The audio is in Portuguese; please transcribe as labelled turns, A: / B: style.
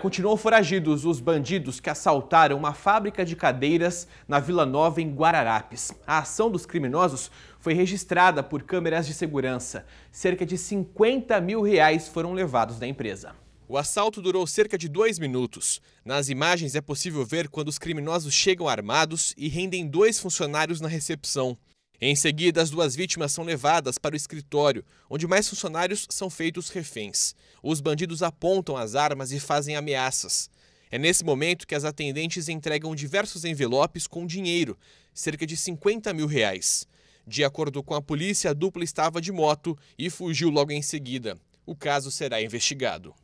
A: Continuam foragidos os bandidos que assaltaram uma fábrica de cadeiras na Vila Nova, em Guararapes. A ação dos criminosos foi registrada por câmeras de segurança. Cerca de 50 mil reais foram levados da empresa. O assalto durou cerca de dois minutos. Nas imagens é possível ver quando os criminosos chegam armados e rendem dois funcionários na recepção. Em seguida, as duas vítimas são levadas para o escritório, onde mais funcionários são feitos reféns. Os bandidos apontam as armas e fazem ameaças. É nesse momento que as atendentes entregam diversos envelopes com dinheiro, cerca de 50 mil reais. De acordo com a polícia, a dupla estava de moto e fugiu logo em seguida. O caso será investigado.